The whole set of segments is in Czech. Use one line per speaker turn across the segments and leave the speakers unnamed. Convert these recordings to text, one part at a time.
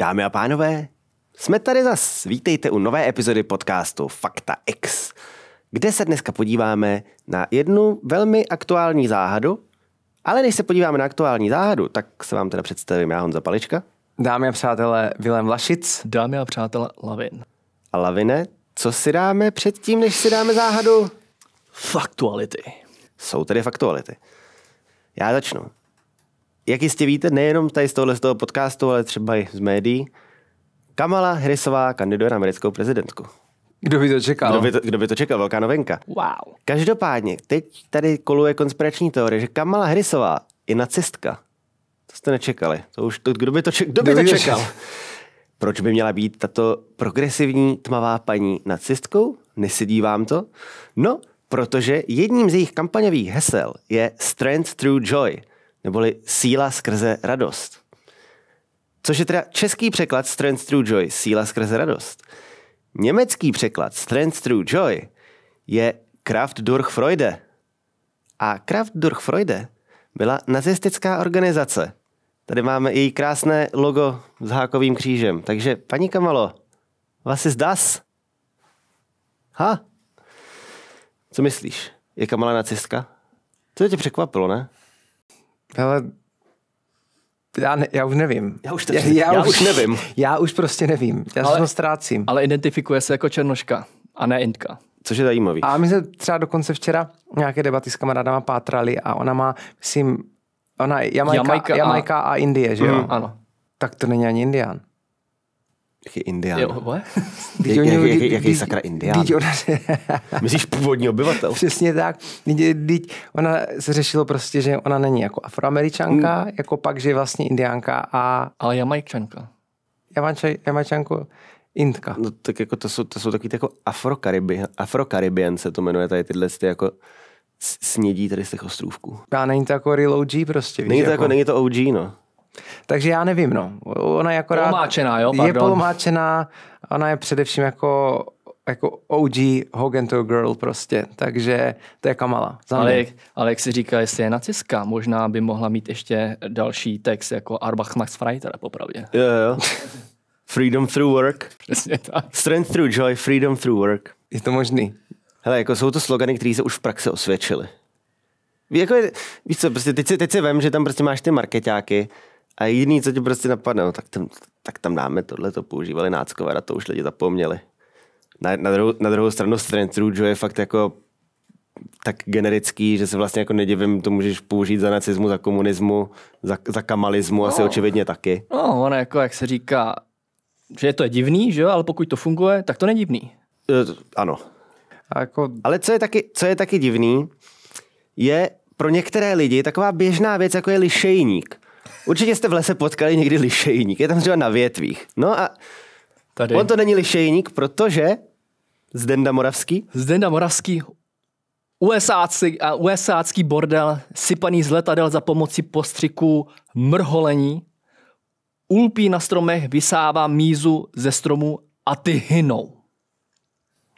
Dámy a pánové, jsme tady zas. Vítejte u nové epizody podcastu Fakta X, kde se dneska podíváme na jednu velmi aktuální záhadu. Ale než se podíváme na aktuální záhadu, tak se vám teda představím já Honza Palička. Dámy a přátelé, Vilém Vlašic. Dámy a přátelé, Lavin. A Lavine, co si dáme předtím, než si dáme záhadu? Faktuality. Jsou tedy faktuality. Já začnu. Jak jistě víte, nejenom tady z tohohle z toho podcastu, ale třeba i z médií, Kamala Harrisová kandiduje na americkou prezidentku. Kdo by to čekal? Kdo by to, kdo by to čekal? Velká novinka. Wow. Každopádně, teď tady koluje konspirační teorie, že Kamala Harrisová je nacistka. To jste nečekali. To už, to, kdo by to, čekal? kdo by to no, čekal? Proč by měla být tato progresivní tmavá paní nacistkou? Nesedí vám to? No, protože jedním z jejich kampaňových hesel je Strength Through Joy – neboli síla skrze radost. Což je teda český překlad Strength Through Joy, síla skrze radost. Německý překlad Strength Through Joy je Kraft durch Freude. A Kraft durch Freude byla nazistická organizace. Tady máme její krásné logo s hákovým křížem. Takže, paní Kamalo, was ist das? Ha? Co myslíš? Je Kamala nacistka? To tě překvapilo, ne? Hele,
já, ne, já už nevím. Já už, já, já, já už nevím. Já už prostě nevím. Já ale, se
ztrácím. Ale identifikuje se jako černoška a ne intka. Což je zajímavý. A
my jsme třeba dokonce včera nějaké debaty s kamarádama pátrali a ona má, myslím, ona Jamaika, Jamaika, a... a Indie, že jo? Mm, ano. Tak to není ani Indián. Jaký indián? Jo, jaký, jaký, jaký, jaký sakra indián? Ona... Myslíš původní obyvatel? Přesně tak. Díť, ona se řešilo prostě, že ona není jako afroameričanka, mm. jako pak, že je vlastně indiánka a... Ale jamajčanka. Jamajčanku,
Indka. No tak jako to jsou, to jsou takový jako afrokaribi, afrokaribien se to jmenuje tady tyhle ty jako snědí tady z těch ostrůvků.
A není to jako real OG prostě, víš? Není to jako, jako není
to OG, no. Takže já nevím, no. Ona je akorát... Polomáčená, jo? Pardon. Je
polomáčená, ona je především jako jako OG Hogan to Girl prostě, takže to je Kamala.
Ale jak,
ale jak si říká, jestli je nacistka, možná by mohla mít ještě další text jako Arbach Max Freiter, popravdě.
Jo, jo. freedom through work. Přesně tak. Strength through joy, freedom through work. Je to možný. Hele, jako jsou to slogany, které se už v praxi osvědčily. Jako je, víš co, prostě teď si, teď si vem, že tam prostě máš ty marketáky, a jiný, co ti prostě napadne, no, tak, tam, tak tam dáme tohle, to používali náckové, a to už lidi zapomněli. Na, na, druhou, na druhou stranu Strength Joe je fakt jako tak generický, že se vlastně jako nedivím, to můžeš použít za nacismu, za komunismu, za, za kamalismu, no. asi očividně taky.
No, ono jako, jak se říká, že to je divný, že jo,
ale pokud to funguje, tak to není divný. E, ano. A jako... Ale co je, taky, co je taky divný, je pro některé lidi taková běžná věc, jako je lišejník. Určitě jste v lese potkali někdy lišejník, je tam třeba na větvích. No a Tady. on to není lišejník, protože Zdenda Moravský. Zdenda Moravský,
a USAcký bordel, sypaný z letadel za pomoci postřiku mrholení, ulpí na stromech, vysává mízu ze stromu
a ty hynou.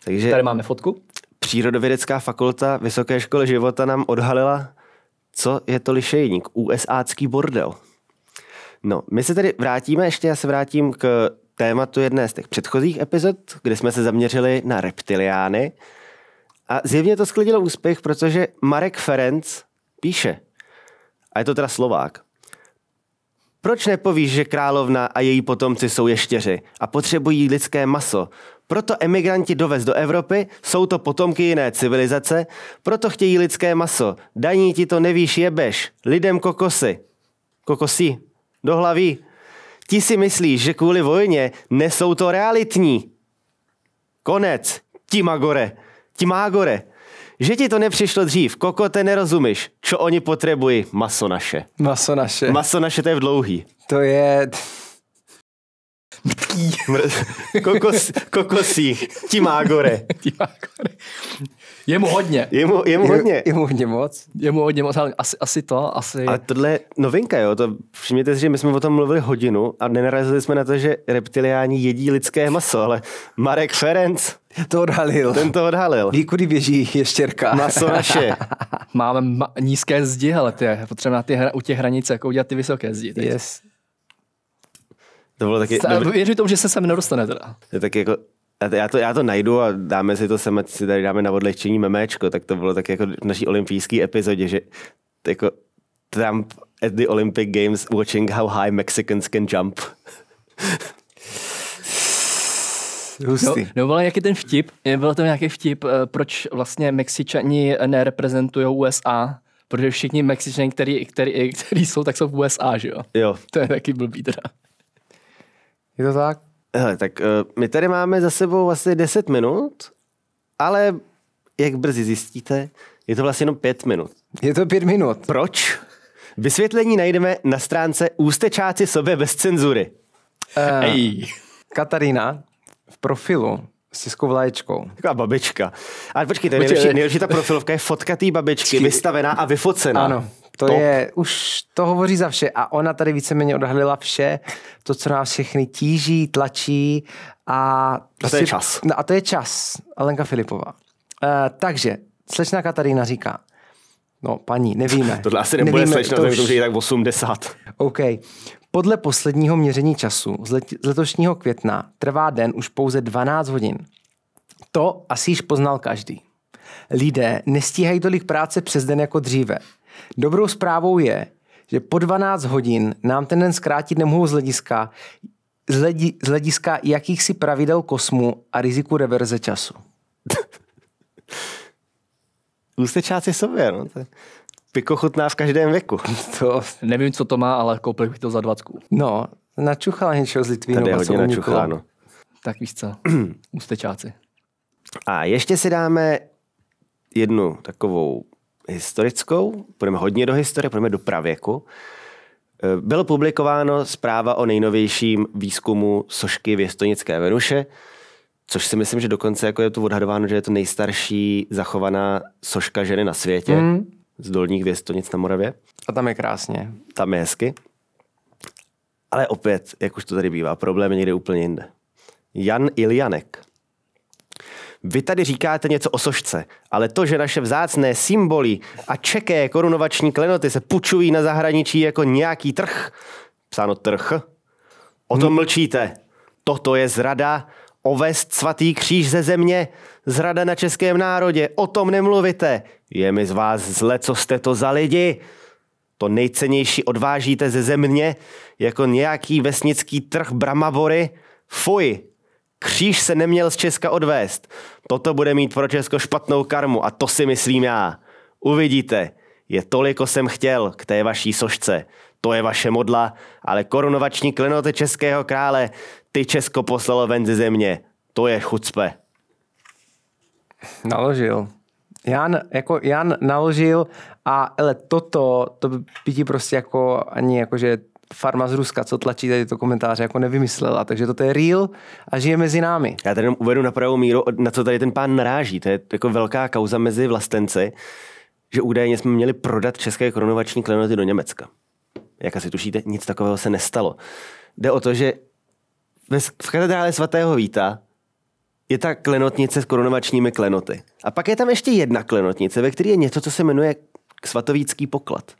Takže Tady máme fotku. Přírodovědecká fakulta Vysoké školy života nám odhalila, co je to lišejník, USAcký bordel. No, my se tedy vrátíme, ještě já se vrátím k tématu jedné z těch předchozích epizod, kde jsme se zaměřili na reptiliány. A zjevně to sklidilo úspěch, protože Marek Ferenc píše, a je to teda Slovák, proč nepovíš, že královna a její potomci jsou ještěři a potřebují lidské maso? Proto emigranti dovez do Evropy, jsou to potomky jiné civilizace, proto chtějí lidské maso. Daní ti to nevíš jebeš, lidem kokosy. Kokosí, do hlavy. Ti si myslíš, že kvůli vojně nesou to realitní. Konec. Ti magore. Že ti to nepřišlo dřív, Koko, ty nerozumíš, čo oni potřebují, maso naše.
Maso naše. Maso
naše, to je v dlouhý. To je mrzký. Mrz... Kokos, kokosí. Timágore. Timágore. Je mu hodně. Je
mu, je mu hodně. Je, je mu
hodně moc.
Je mu hodně moc, ale asi, asi to, asi... Ale
tohle je novinka, jo. To, všimněte si, že my jsme o tom mluvili hodinu a nenarazili jsme na to, že reptiliáni jedí lidské maso, ale Marek Ferenc... To odhalil. Ten to odhalil. Ví, kudy běží ještěrka. Maso naše.
Máme ma- nízké zdi, ale ty, potřeba na ty hra- u těch hranic jako udělat ty vysoké zdi. Teď. Yes.
To bylo taky... Dobře.
Věřím tomu, že se sem nedostane teda.
Je tak jako, já to, já to najdu a dáme si to sem, ať si tady dáme na odlehčení memečko, tak to bylo tak jako v naší olympijské epizodě, že jako Trump at the Olympic Games watching how high Mexicans can jump.
Hustý.
No, no nějaký ten vtip, byl to nějaký vtip, eh, proč vlastně Mexičani nereprezentují USA, protože všichni Mexičani, který, který, který, jsou, tak jsou v USA, že jo? Jo. To je taky blbý teda.
Je to tak? Hele, tak uh, my tady máme za sebou vlastně 10 minut, ale jak brzy zjistíte, je to vlastně jenom 5 minut. Je to 5 minut. Proč? Vysvětlení najdeme na stránce Ústečáci sobě bez cenzury. Uh, Ej. Katarína v profilu s tiskou vlaječkou. Taková babička. Ale počkejte, nejlepší, nejlepší ta profilovka je fotka té babičky, vystavená a vyfocená. Ano
to je, už to hovoří za vše a ona tady víceméně odhalila vše, to, co nás všechny tíží, tlačí a... a to je prostě- čas. No a to je čas, Alenka Filipová. Uh, takže, slečná Katarína říká, no paní, nevíme. Tohle asi nebude nevíme, slečna, to už... to je
tak 80.
OK. Podle posledního měření času z, let, z letošního května trvá den už pouze 12 hodin. To asi již poznal každý. Lidé nestíhají tolik práce přes den jako dříve. Dobrou zprávou je, že po 12 hodin nám ten den zkrátit nemohou z hlediska, z, hledi, z hlediska jakýchsi pravidel
kosmu a riziku reverze času. Ústečáci sobě, no. Piko chutná v každém věku. To... Nevím, co to má, ale
koupil bych to za 20. No,
načuchala něčeho z Litvínu.
Tady je hodně no. Tak víš co, ústečáci.
A ještě si dáme jednu takovou historickou, půjdeme hodně do historie, půjdeme do pravěku. Eh, Bylo publikováno zpráva o nejnovějším výzkumu sošky věstonické Venuše, což si myslím, že dokonce jako je to odhadováno, že je to nejstarší zachovaná soška ženy na světě. Mm. Z dolních věstonic na Moravě. A tam je krásně. Tam je hezky. Ale opět, jak už to tady bývá, problém je někde úplně jinde. Jan Iljanek, vy tady říkáte něco o sošce, ale to, že naše vzácné symboly a čeké korunovační klenoty se pučují na zahraničí jako nějaký trh, psáno trh, o tom hmm. mlčíte. Toto je zrada, ovest svatý kříž ze země, zrada na českém národě, o tom nemluvíte. Je mi z vás zle, co jste to za lidi. To nejcennější odvážíte ze země, jako nějaký vesnický trh bramavory, Fuj, Kříž se neměl z Česka odvést. Toto bude mít pro Česko špatnou karmu a to si myslím já. Uvidíte. Je toliko jsem chtěl k té vaší sošce. To je vaše modla, ale korunovační klenoty českého krále, ty Česko poslalo ven ze země. To je chucpe.
Naložil. Jan, jako Jan naložil a ale toto, to by ti prostě jako ani jako, že
farma z Ruska, co tlačí tady to komentáře, jako nevymyslela. Takže to je real a žije mezi námi. Já tady jenom uvedu na pravou míru, na co tady ten pán naráží. To je jako velká kauza mezi vlastenci, že údajně jsme měli prodat české korunovační klenoty do Německa. Jak asi tušíte, nic takového se nestalo. Jde o to, že v katedrále svatého Víta je ta klenotnice s korunovačními klenoty. A pak je tam ještě jedna klenotnice, ve které je něco, co se jmenuje svatovícký poklad.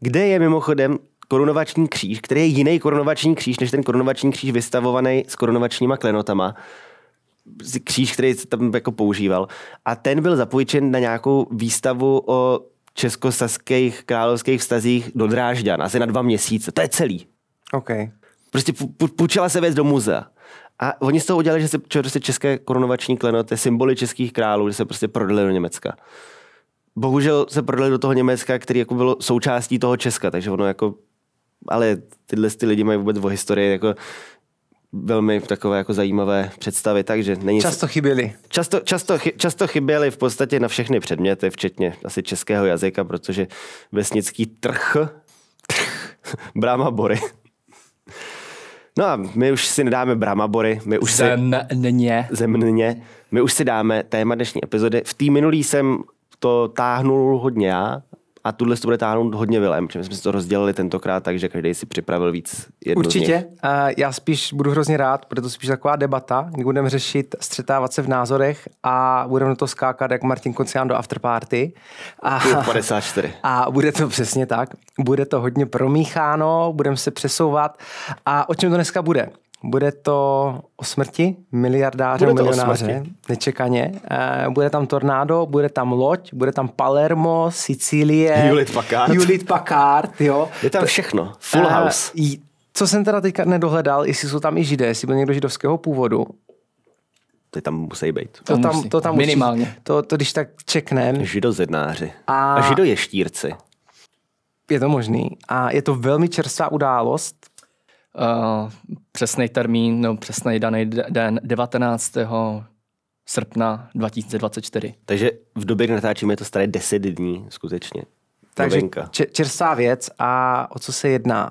Kde je mimochodem korunovační kříž, který je jiný korunovační kříž, než ten korunovační kříž vystavovaný s korunovačníma klenotama. Kříž, který tam jako používal. A ten byl zapůjčen na nějakou výstavu o českosaských královských vztazích do Drážďan, asi na dva měsíce. To je celý. OK. Prostě půjčila se věc do muzea. A oni z toho udělali, že se prostě české korunovační klenoty, symboly českých králů, že se prostě prodali do Německa. Bohužel se prodali do toho Německa, který jako bylo součástí toho Česka, takže ono jako ale tyhle ty lidi mají vůbec o historii jako velmi takové jako zajímavé představy, takže není... Často chyběli. Často, často, chy, často chyběli v podstatě na všechny předměty, včetně asi českého jazyka, protože vesnický trh, trh bráma bory. No a my už si nedáme bramabory, my už zemně. si... Zemně. My už si dáme téma dnešní epizody. V té minulý jsem to táhnul hodně já, a tuhle to bude táhnout hodně Vilem, protože my jsme si to rozdělili tentokrát, takže každý si připravil víc jednu Určitě.
Uh, já spíš budu hrozně rád, protože to spíš taková debata, kdy budeme řešit, střetávat se v názorech a budeme na to skákat jak Martin Kocián do afterparty. A, 54. A bude to přesně tak. Bude to hodně promícháno, budeme se přesouvat. A o čem to dneska bude? Bude to o smrti miliardáře, bude milionáře, smrti. nečekaně. Eh, bude tam tornádo, bude tam loď, bude tam Palermo, Sicílie. Julit Packard. Julit Packard, jo. Je tam všechno. Eh, Full house. Co jsem teda teďka nedohledal, jestli jsou tam i židé, jestli byl někdo židovského původu. To tam musí být. To, to tam, musí. to tam Minimálně. Musí, to, to když tak čeknem. Židozednáři. A, a židoještírci. Je to možný. A je to velmi čerstvá
událost, Eh, přesný termín, nebo přesný daný den 19. srpna 2024.
Takže v době, kdy natáčíme, je to staré 10 dní skutečně. Takže
čerstvá věc a o co se jedná?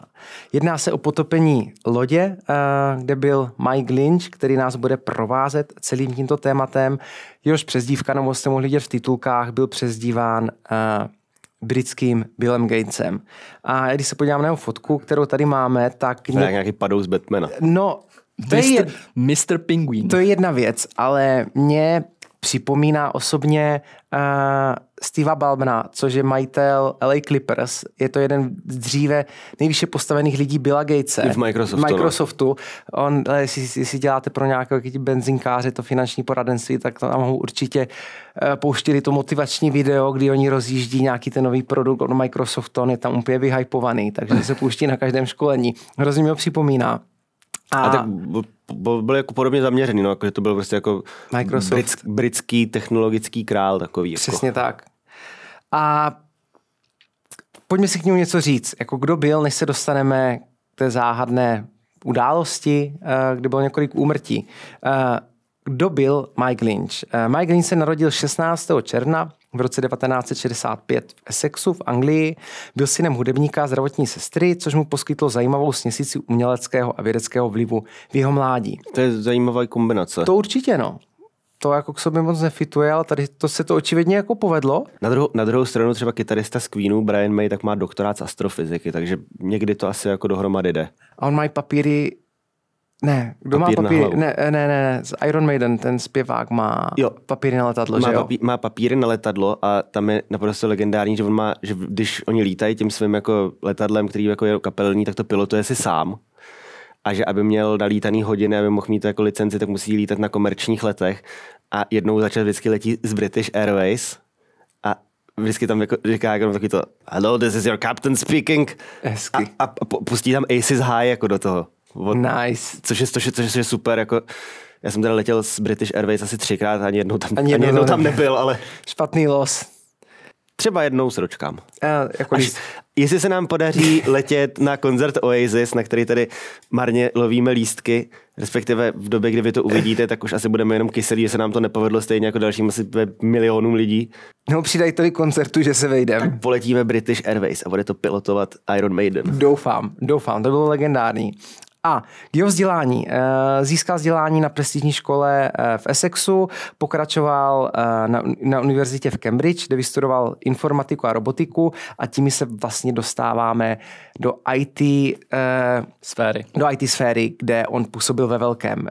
Jedná se o potopení lodě, eh, kde byl Mike Lynch, který nás bude provázet celým tímto tématem. Jehož přezdívka, nebo jste mohli vidět v titulkách, byl přezdíván eh, britským Billem Gatesem. A když se podívám na jeho fotku, kterou tady máme, tak... To je mě... nějaký padou z Batmana. No, to Mr. je... Mr. Penguin. To je jedna věc, ale mě připomíná osobně uh, Steva Balbna, což je majitel LA Clippers. Je to jeden z dříve nejvyšše postavených lidí Billa Gatese. V Microsoftu. No. Microsoftu. On, On, eh, jestli, jestli děláte pro nějaké benzinkáře to finanční poradenství, tak tam ho určitě uh, eh, pouštili to motivační video, kdy oni rozjíždí nějaký ten nový produkt od Microsoftu, on je tam úplně vyhypovaný, takže se pouští na každém školení. Hrozně mi ho připomíná.
A, a tak byl jako podobně zaměřený, no, jako, že to byl prostě jako Microsoft. Britsk, britský technologický král takový. Jako- Přesně jako. tak.
A pojďme si k němu něco říct. Jako kdo byl, než se dostaneme k té záhadné události, eh, kde bylo několik úmrtí. Eh, kdo byl Mike Lynch? Eh, Mike Lynch se narodil 16. června v roce 1965 v Essexu v Anglii, byl synem hudebníka a zdravotní sestry, což mu poskytlo zajímavou směsici uměleckého a vědeckého vlivu v jeho mládí. To je zajímavá kombinace. To určitě, no to jako k sobě moc nefituje, ale tady to se to očividně jako povedlo.
Na druhou, na druhou stranu třeba kytarista z Queenu, Brian May, tak má doktorát z astrofyziky, takže někdy to asi jako dohromady jde. A on má papíry
ne, kdo papír má papír? Ne, ne, ne, ne, z Iron Maiden, ten zpěvák má jo. papíry na letadlo, má že jo? Papí,
má papíry na letadlo a tam je naprosto legendární, že on má, že když oni lítají tím svým jako letadlem, který jako je kapelní, tak to pilotuje si sám a že aby měl nalítaný hodiny, aby mohl mít jako licenci, tak musí lítat na komerčních letech a jednou začal vždycky letí z British Airways a vždycky tam jako říká jako takový to hello, this is your captain speaking Hezky. a, a, a pustí tam Aces High jako do toho od, nice. Což je, což, je, což je super, jako já jsem teda letěl z British Airways asi třikrát, ani jednou tam, ani jednou, ani jednou tam nebyl, ale... Špatný los. Třeba jednou s ročkám. A, jako Až, jestli se nám podaří letět na koncert Oasis, na který tady marně lovíme lístky, respektive v době, kdy vy to uvidíte, tak už asi budeme jenom kyselí, že se nám to nepovedlo stejně jako dalším asi milionům lidí. No přidají tady koncertu, že se vejdeme. Tak poletíme British Airways a bude to pilotovat Iron Maiden. Doufám,
doufám, to bylo legendární. A k jeho vzdělání. Eh, získal vzdělání na prestižní škole eh, v Essexu, pokračoval eh, na, na univerzitě v Cambridge, kde vystudoval informatiku a robotiku a tím se vlastně dostáváme do IT uh, eh, sféry. Do IT sféry, kde on působil ve velkém. Uh,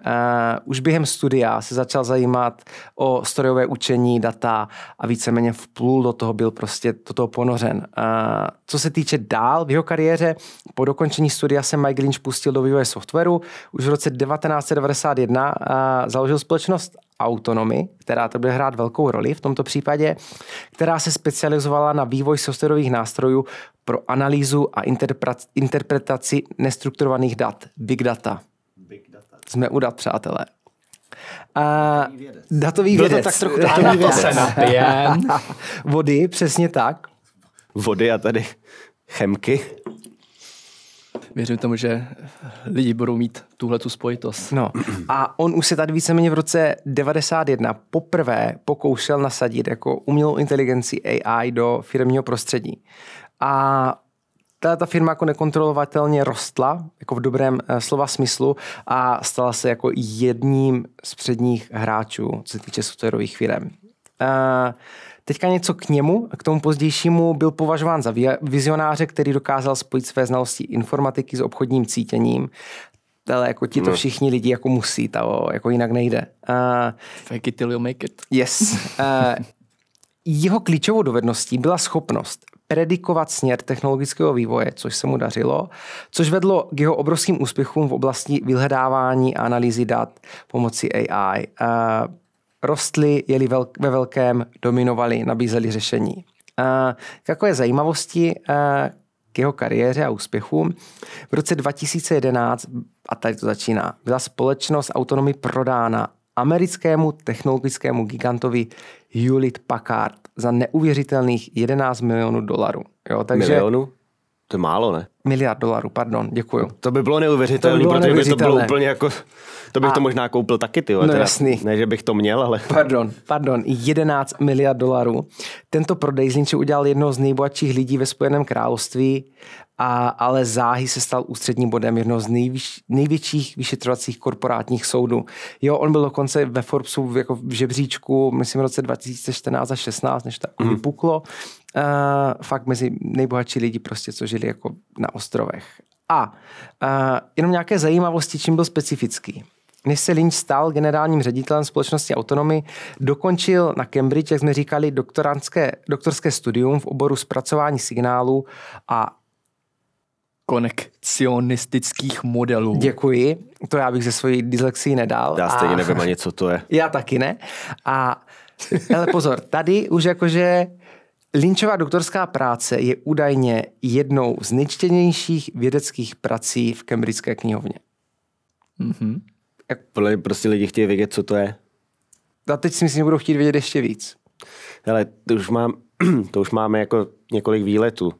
už během studia se začal zajímat o strojové učení, data a víceméně vplul do toho, byl prostě do toho ponořen. Uh, co se týče dál v jeho kariéře, po dokončení studia se Mike Lynch pustil do vývoje softwaru. Už v roce 1991 uh, založil společnost autonomy, která to bude hrát velkou roli v tomto případě, která se specializovala na vývoj softwarových nástrojů pro analýzu a interpretaci nestrukturovaných dat, big data. Big data. Jsme u dat, přátelé. A datový vědec. Bylo to tak trochu datový vědec.
Vody, přesně tak. Vody a tady chemky
věřím tomu, že lidi budou mít tuhle tu spojitost. No. A on už se tady víceméně v roce 91 poprvé pokoušel nasadit jako umělou inteligenci AI do firmního prostředí. A ta, ta firma jako nekontrolovatelně rostla, jako v dobrém eh, slova smyslu, a stala se jako jedním z předních hráčů, co se týče softwarových firm. Uh, eh, Teďka něco k němu, k tomu pozdějšímu, byl považován za vizionáře, který dokázal spojit své znalosti informatiky s obchodním cítěním. Ale jako ti to no. všichni lidi jako musí, to, jako jinak nejde. Uh, Fake it till you make it. Yes. Uh, jeho klíčovou dovedností byla schopnost predikovat směr technologického vývoje, což se mu dařilo, což vedlo k jeho obrovským úspěchům v oblasti vyhledávání a analýzy dat pomocí AI. Uh, rostly, jeli velk, ve velkém, dominovali, nabízeli řešení. A jako je zajímavosti k jeho kariéře a úspěchům, v roce 2011, a tady to začíná, byla společnost autonomy prodána americkému technologickému gigantovi Hewlett Packard za neuvěřitelných 11 milionů dolarů. Jo, takže, milionu? To je málo, ne? Miliard dolarů, pardon,
děkuju. To by bylo neuvěřitelné, by protože by to bylo úplně jako... To bych a... to možná koupil taky, ty. No jasný. Ne, že bych to měl, ale... Pardon,
pardon, 11 miliard dolarů. Tento prodej Zlinče udělal jednoho z nejbohatších lidí ve Spojeném království, a, ale záhy se stal ústředním bodem jednoho z nejvíš, největších vyšetřovacích korporátních soudů. Jo, on byl dokonce ve Forbesu jako v žebříčku, myslím, v roce 2014 a 16, než to mm. vypuklo uh, fakt mezi nejbohatší lidi prostě, co žili jako na ostrovech. A uh, jenom nějaké zajímavosti, čím byl specifický. Než se Lynch stal generálním ředitelem společnosti Autonomy, dokončil na Cambridge, jak jsme říkali, doktorské studium v oboru zpracování signálů a konekcionistických modelů. Děkuji, to já bych ze svojí dyslexii nedal. Já stejně a... nevím ani, co to je. Já taky ne. A, ale pozor, tady už jakože Lynčová doktorská práce je údajně jednou z nejčtěnějších vědeckých prací v Cambridgeské knihovně.
Mm-hmm. Jak... Podle prostě lidi chtějí vědět, co to je. A teď si myslím, že budou chtít vědět ještě víc. Hele, to už, mám, to už máme jako několik výletů.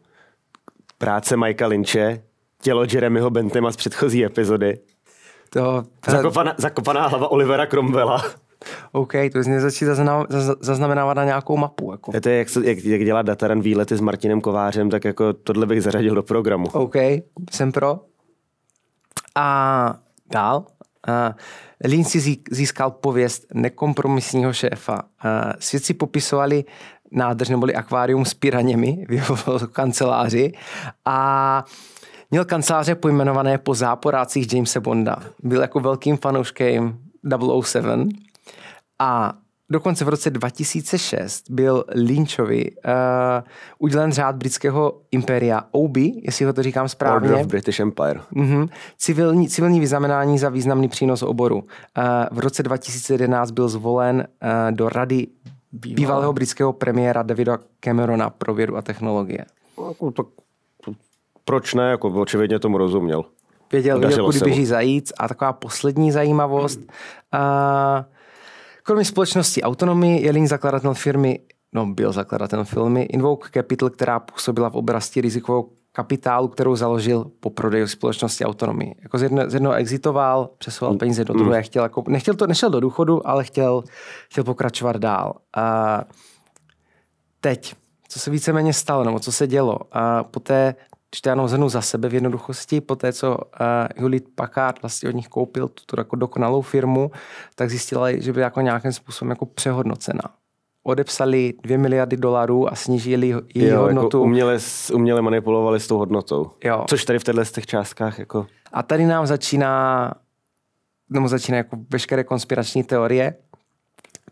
Práce Majka Lynche, tělo Jeremyho Bentema z předchozí epizody. To... Zakopaná, zakopaná hlava Olivera Cromwella.
OK, to je mě začít zaznamenávat na nějakou mapu.
Jako. To je, jak, jak, jak dělá Dataran výlety s Martinem Kovářem, tak jako tohle bych zařadil do programu. OK, jsem pro.
A dál. Uh, Lin si získal pověst nekompromisního šéfa. Uh, svědci popisovali nádrž neboli akvárium s piraněmi v jeho kanceláři a měl kanceláře pojmenované po záporácích Jamesa Bonda. Byl jako velkým fanouškem 007 a dokonce v roce 2006 byl Lynchovi uh, udělen řád britského impéria OB, jestli ho to říkám správně. Order of
British Empire.
Uh-huh. Civilní, civilní vyznamenání za významný přínos oboru. Uh, v roce 2011 byl zvolen uh, do rady Bývalé. bývalého britského premiéra Davida Camerona pro vědu a technologie.
No, tak, proč ne? Jako, očividně tomu rozuměl. Věděl, věděl kudy běží
zajíc. A taková poslední zajímavost. Hmm. Uh, Kromě společnosti Autonomy je Link zakladatel firmy, no byl zakladatel firmy Invoke Capital, která působila v oblasti rizikového kapitálu, kterou založil po prodeji společnosti Autonomy. Jako z, jedno, z jednoho exitoval, přesouval peníze do mm. druhé, chtěl jako, nechtěl to, nešel do důchodu, ale chtěl, chtěl pokračovat dál. A teď, co se víceméně stalo, nebo co se dělo? A poté, když to jenom zhrnu za sebe v jednoduchosti, po té, co uh, eh, Hewlett Packard vlastně od nich koupil tuto jako dokonalou firmu, tak zjistila, že byla jako nějakým způsobem jako přehodnocena. Odepsali 2 miliardy dolarů a snížili její jo, jako hodnotu. Jako uměle,
uměle manipulovali s tou hodnotou. Jo. Což tady v těchto těch částkách
jako... A tady nám začíná, nebo začíná jako veškeré konspirační teorie,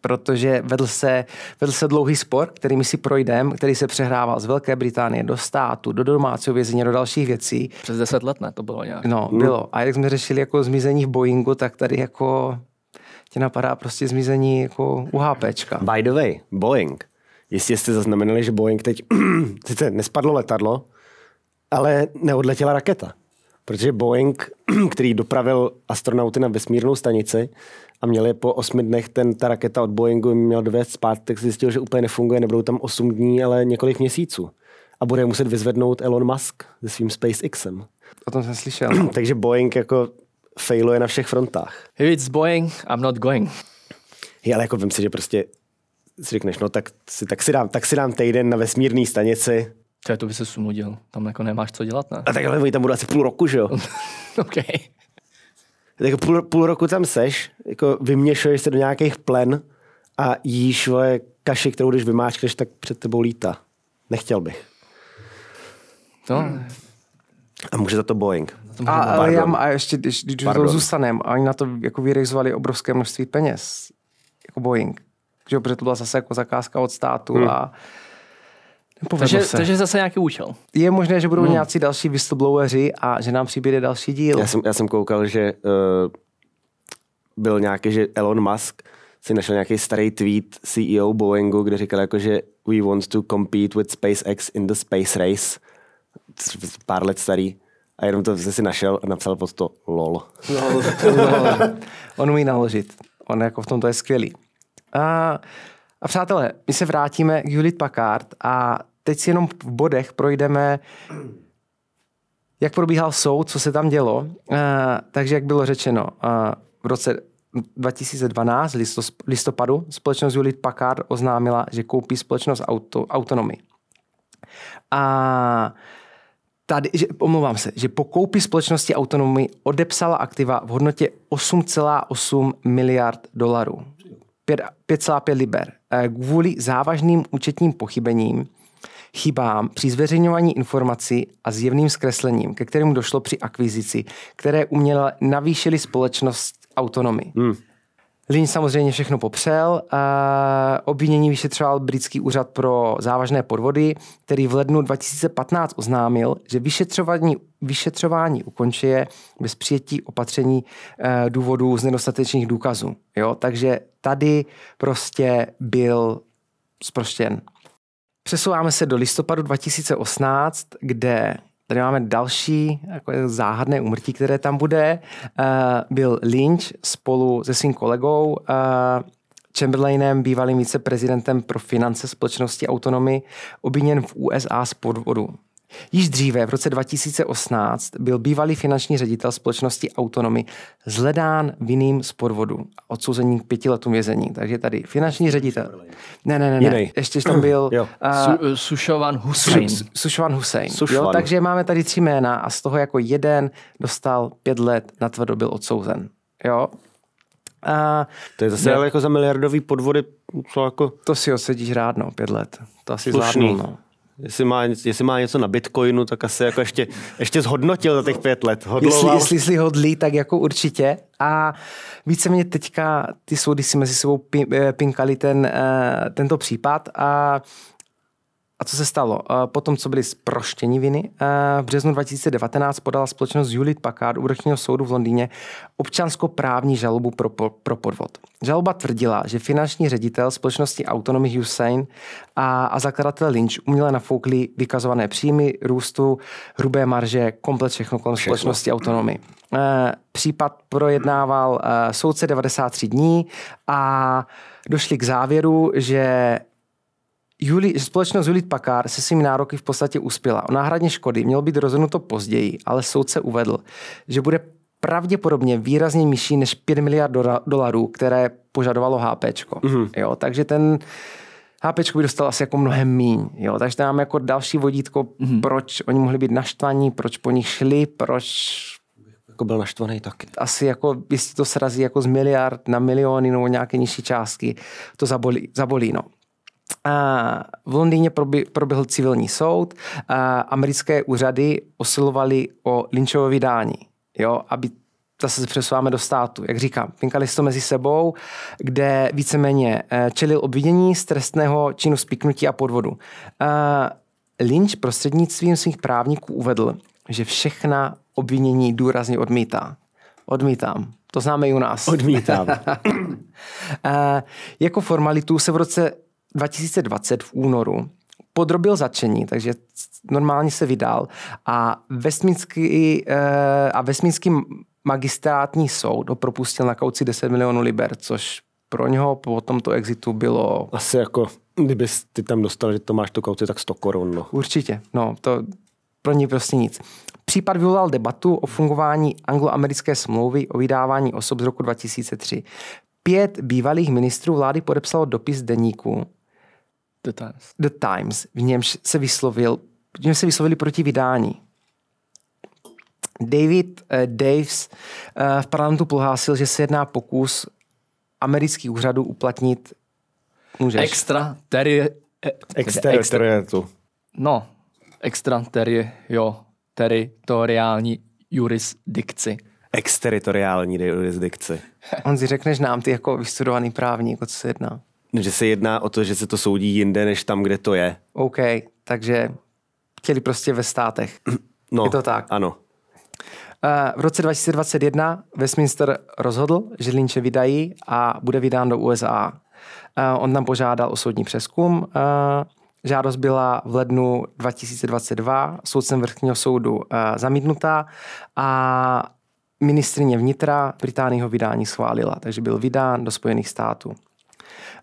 protože vedl se, vedl se dlouhý spor, který my si projdeme, který se přehrával z Velké Británie do státu, do domácího vězení, do dalších věcí. Přes deset let, ne? To bylo
nějak. No, hmm. bylo.
A jak jsme řešili jako zmizení v Boeingu, tak tady jako tě napadá
prostě zmizení jako UHPčka. By the way, Boeing. Jestli jste zaznamenali, že Boeing teď sice nespadlo letadlo, ale neodletěla raketa. Protože Boeing, který dopravil astronauty na vesmírnou stanici a měl je po osmi dnech, ten, ta raketa od Boeingu měl dovést zpátky, tak zjistil, že úplně nefunguje, nebudou tam osm dní, ale několik měsíců. A bude muset vyzvednout Elon Musk se svým SpaceXem. O tom jsem slyšel. No. Takže Boeing jako failuje na všech frontách. If it's Boeing, I'm not going. Je, ale jako vím si, že prostě si řekneš, no tak si, tak si, dám, tak si dám týden na vesmírné stanici, Třeba to by se sumudil?
Tam jako nemáš co dělat,
ne? A tak oni tam budou asi půl roku, že jo? OK. Tak půl, půl, roku tam seš, jako vyměšuješ se do nějakých plen a jíš vole, kaši, kterou když vymáčkneš, tak před tebou lítá. Nechtěl bych. To... No. Hmm. A může za to Boeing. A, a, já, a ještě, když, když to
zůstanem, a oni na to jako vyrejzovali obrovské množství peněz. Jako Boeing. Že, protože to byla zase jako zakázka od státu hmm. a
takže, se. takže zase nějaký účel.
Je možné, že budou hmm. nějací další whistlebloweri a že nám přibude
další díl. Já jsem, já jsem koukal, že uh, byl nějaký, že Elon Musk si našel nějaký starý tweet CEO Boeingu, kde říkal jako, že we want to compete with SpaceX in the space race. Pár let starý. A jenom to jsem si našel a napsal pod to lol. lol. On umí naložit. On jako v
tomto je skvělý. A, a přátelé, my se vrátíme k Juliet Packard a teď si jenom v bodech projdeme, jak probíhal soud, co se tam dělo. Eh, takže, jak bylo řečeno, eh, v roce 2012 listopadu společnost Hewlett Packard oznámila, že koupí společnost auto, Autonomy. A tady, že, omlouvám se, že po koupi společnosti Autonomy odepsala aktiva v hodnotě 8,8 miliard dolarů. 5,5 liber. Eh, kvůli závažným účetním pochybením chybám při zveřejňování informací a zjevným zkreslením, ke kterému došlo při akvizici, které uměle navýšily společnost autonomy. Hmm. Lin samozřejmě všechno popřel. Obvinění vyšetřoval britský úřad pro závažné podvody, který v lednu 2015 oznámil, že vyšetřování, vyšetřování ukončuje bez přijetí opatření eh, důvodů z nedostatečných důkazů. Jo? Takže tady prostě byl zproštěn. Přesouváme se do listopadu 2018, kde tady máme další jako záhadné umrtí, které tam bude. Uh, byl Lynch spolu se svým kolegou uh, Chamberlainem, bývalým viceprezidentem pro finance společnosti Autonomy, obviněn v USA z podvodu. Již dříve, v roce 2018, byl bývalý finanční ředitel společnosti Autonomy zhledán vinným z podvodu a odsouzení k pěti letům vězení. Takže tady finanční ředitel. Ne, ne, ne, ne. Jinej. ještě tam byl uh, Sušovan Hussein. Su, Sušovan Hussein. Sušvan. Jo, takže máme tady tři jména a z toho jako jeden dostal pět let, tvrdo byl odsouzen. Jo, a, to je zase ne, ale jako za miliardový podvody. Co jako... To si osedíš rád, no, pět let. To asi zvládnu, no.
Jestli má, jestli má něco na bitcoinu, tak asi jako ještě, ještě zhodnotil za těch pět let. Jestli, jestli
si hodlí, tak jako určitě. A víceméně teďka ty soudy si mezi sebou eh, pinkali ten, eh, tento případ a a co se stalo? Potom, co byli zproštěni viny, v březnu 2019 podala společnost Hewlett Packard u vrchního soudu v Londýně občanskoprávní žalobu pro, pro podvod. Žaloba tvrdila, že finanční ředitel společnosti Autonomy Hussein a, a zakladatel Lynch uměle nafoukli vykazované příjmy, růstu, hrubé marže, komplet všechno kolem všechno. společnosti Autonomy. E, případ projednával e, soudce 93 dní a došli k závěru, že Juli, společnost Julit Pakár se svými nároky v podstatě uspěla. O náhradně škody mělo být rozhodnuto později, ale soudce uvedl, že bude pravděpodobně výrazně nižší než 5 miliard dolarů, které požadovalo HP. Mm-hmm. Jo, takže ten HP by dostal asi jako mnohem míň. Jo, takže tam máme jako další vodítko, mm-hmm. proč oni mohli být naštvaní, proč po nich šli, proč jako byl naštvaný taky. Asi jako, jestli to srazí jako z miliard na miliony nebo nějaké nižší částky, to zabolí, zabolí no v Londýně proběhl civilní soud. Americké úřady osilovaly o Lynchovo vydání, jo, aby zase se přesouváme do státu. Jak říkám, pinkali to mezi sebou, kde víceméně eh, čelil obvinění z trestného činu spiknutí a podvodu. Lynch prostřednictvím svých právníků uvedl, že všechna obvinění důrazně odmítá. Odmítám. To známe i u nás. Odmítám. jako formalitu se v roce 2020 v únoru podrobil začení, takže normálně se vydal a vesmínský, eh, a vesmínský magistrátní soud ho propustil na kauci 10 milionů liber, což pro něho po tomto exitu bylo... Asi jako, kdyby ty tam dostal, že to máš tu kauci, tak 100 korun. No. Určitě, no to pro ně prostě nic. Případ vyvolal debatu o fungování angloamerické smlouvy o vydávání osob z roku 2003. Pět bývalých ministrů vlády podepsalo dopis deníku, The Times. The Times, v němž se vyslovil, v němž se vyslovili proti vydání. David uh, eh, Daves uh, eh, v parlamentu pohlásil, že se jedná pokus amerických úřadů uplatnit
Můžeš. Extra eh,
extra, extra.
No, extra teri, jo, teritoriální
jurisdikci. Exteritoriální jurisdikci.
On si řekneš nám, ty jako vystudovaný právník, o co se jedná.
Že se jedná o to, že se to soudí jinde, než tam, kde to je.
OK, takže chtěli prostě ve státech.
No, je to tak. Ano.
Eh, v roce 2021 Westminster rozhodl, že Lynche vydají a bude vydán do USA. Eh, on tam požádal o soudní přeskum. Eh, žádost byla v lednu 2022 soudcem vrchního soudu zamítnutá a ministrině vnitra Británii ho vydání schválila, takže byl vydán do Spojených států.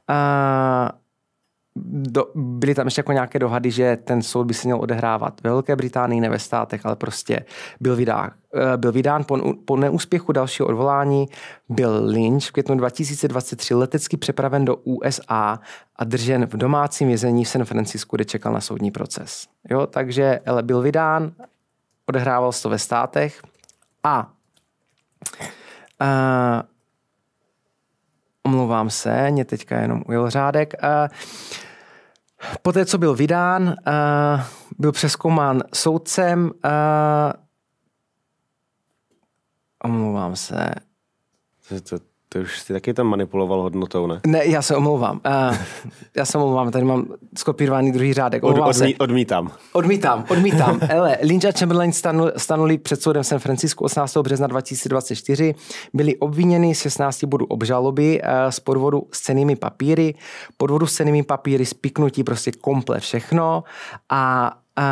Eh, do, byly tam ještě jako nějaké dohady, že ten soud by se měl odehrávat ve Velké Británii, ne ve státech, ale prostě byl vydán, eh, byl vydán po, po neúspěchu dalšího odvolání, byl Lynch v květnu 2023 letecky přepraven do USA a držen v domácím vězení v San Francisku, kde čekal na soudní proces. Jo, takže ale byl vydán, odehrával se to ve státech a uh, omlouvám se, mě teďka jenom ujel řádek. Eh, Poté, co byl vydán, eh, byl přeskoumán soudcem. Eh,
omlouvám se. To, to, to už jsi taky tam manipuloval hodnotou, ne?
Ne, já se omlouvám. Uh, já se omlouvám, tady mám skopírovaný druhý řádek. Od, odmí, odmítám. Odmítám, odmítám. Ale Linja Chamberlain stanu, stanuli před soudem San Francisco 18. března 2024. Byli obviněni z 16 bodů obžaloby uh, z podvodu s cenými papíry, podvodu s cenými papíry, spiknutí, prostě komple všechno. A uh,